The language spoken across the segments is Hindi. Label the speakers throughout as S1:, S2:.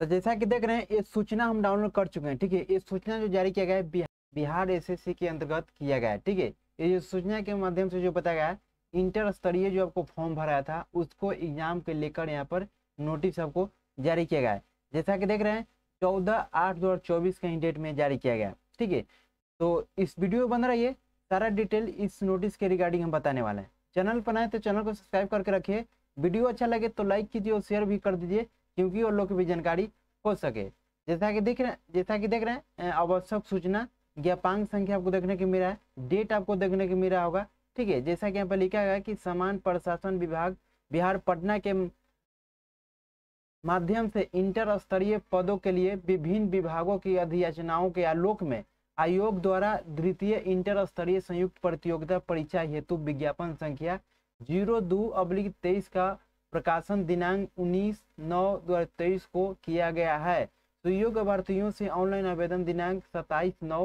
S1: तो जैसा कि देख रहे हैं ये सूचना हम डाउनलोड कर चुके हैं ठीक है ये सूचना जो जारी किया गया है बिहार एसएससी के अंतर्गत किया गया है ठीक है ये जो सूचना के माध्यम से जो बताया गया है इंटर स्तरीय जो आपको फॉर्म भराया था उसको एग्जाम के लेकर यहाँ पर नोटिस आपको जारी किया गया है जैसा कि देख रहे हैं चौदह आठ दो हज़ार चौबीस के डेट में जारी किया गया ठीक है तो इस वीडियो बन रही है सारा डिटेल इस नोटिस के रिगार्डिंग हम बताने वाले हैं चैनल पर आए तो चैनल को सब्सक्राइब करके रखिए वीडियो अच्छा लगे तो लाइक कीजिए और शेयर भी कर दीजिए क्योंकि और लोग की भी जानकारी हो सके जैसा कि देख रहे हैं जैसा कि देख रहे हैं आवश्यक सूचना ज्ञापांग संख्या आपको देखने को मिला है डेट आपको देखने को मिला होगा ठीक है जैसा कि यहाँ पर लिखा गया कि समान प्रशासन विभाग बिहार पटना के माध्यम से इंटर स्तरीय पदों के लिए विभिन्न विभागों की अधियाचनाओं के आलोक में आयोग द्वारा द्वितीय इंटर स्तरीय संयुक्त प्रतियोगिता परीक्षा हेतु विज्ञापन संख्या जीरो दो अब्लिक तेईस का प्रकाशन दिनांक उन्नीस नौ दो हजार तेईस को किया गया है तो योग्य अभ्यर्थियों से ऑनलाइन आवेदन दिनांक 27 नौ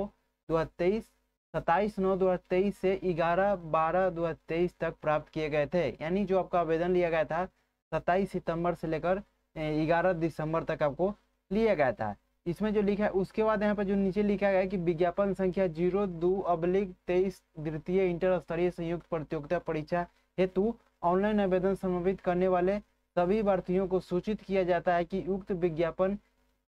S1: दो सताईस नौ दो से 11 बारह दो तक प्राप्त किए गए थे यानी जो आपका आवेदन लिया गया था 27 सितंबर से लेकर ग्यारह दिसंबर तक आपको लिया गया था इसमें जो लिखा है उसके बाद यहाँ पर जो नीचे लिखा गया है कि विज्ञापन संख्या जीरो दो अब्लिक तेईस द्वितीय इंटर स्तरीय संयुक्त प्रतियोगिता परीक्षा हेतु ऑनलाइन आवेदन समर्पित करने वाले सभी भारतीयों को सूचित किया जाता है कि उक्त विज्ञापन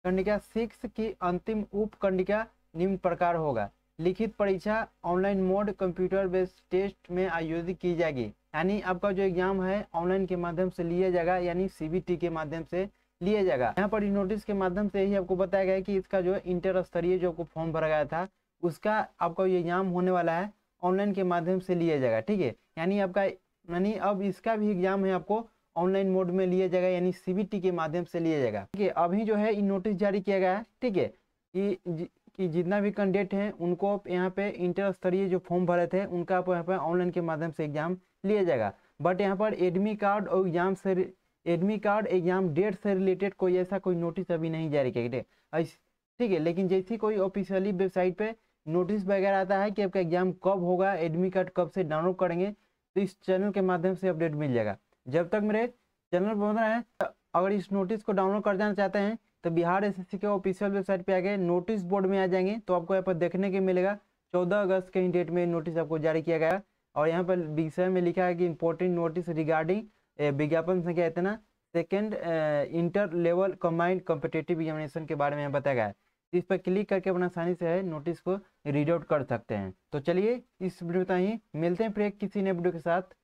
S1: कंडिका सिक्स की अंतिम उपकंडिका निम्न प्रकार होगा लिखित परीक्षा online mode computer based test में आयोजित की जाएगी यानी आपका जो एग्जाम है ऑनलाइन के माध्यम से लिया जाएगा यानी सीबीटी के माध्यम से लिया जाएगा यहाँ पर नोटिस के माध्यम से ही आपको बताया गया कि इसका जो इंटर स्तरीय जो आपको फॉर्म भरा गया था उसका आपका ये एग्जाम होने वाला है ऑनलाइन के माध्यम से लिया जाएगा ठीक है यानी आपका यानी अब इसका भी एग्जाम है आपको ऑनलाइन मोड में लिया जाएगा यानी सीबीटी के माध्यम से लिया जाएगा ठीक है अभी जो है नोटिस जारी किया गया है ठीक है कि कि जितना भी कैंडिडेट हैं उनको आप यहाँ पे इंटर स्तरीय जो फॉर्म भरे थे उनका आप यहाँ पे ऑनलाइन के माध्यम से एग्जाम लिया जाएगा बट यहाँ पर एडमी कार्ड और एग्जाम से एडमी कार्ड एग्जाम डेट से रिलेटेड कोई ऐसा कोई नोटिस अभी नहीं जारी किया गया ठीक है लेकिन जैसे कोई ऑफिशियली वेबसाइट पर नोटिस वगैरह आता है कि आपका एग्जाम कब होगा एडमी कार्ड कब से डाउनलोड करेंगे तो इस चैनल के माध्यम से अपडेट मिल जाएगा जब तक मेरे चैनल बन रहे हैं तो अगर इस नोटिस को डाउनलोड कर जाना चाहते हैं तो बिहार एस के ऑफिशियल वेबसाइट पर आगे नोटिस बोर्ड में आ जाएंगे तो आपको यहाँ पर देखने के मिलेगा चौदह अगस्त के ही डेट में नोटिस आपको जारी किया गया और यहाँ पर विषय में लिखा है कि इम्पोर्टेंट नोटिस रिगार्डिंग विज्ञापन संख्या इतना second inter level combined competitive examination के बारे में बताया गया है इस पर क्लिक करके अपना आसानी से है नोटिस को रीड आउट कर सकते हैं तो चलिए इस वीडियो में ही मिलते हैं फिर किसी नए वीडियो के साथ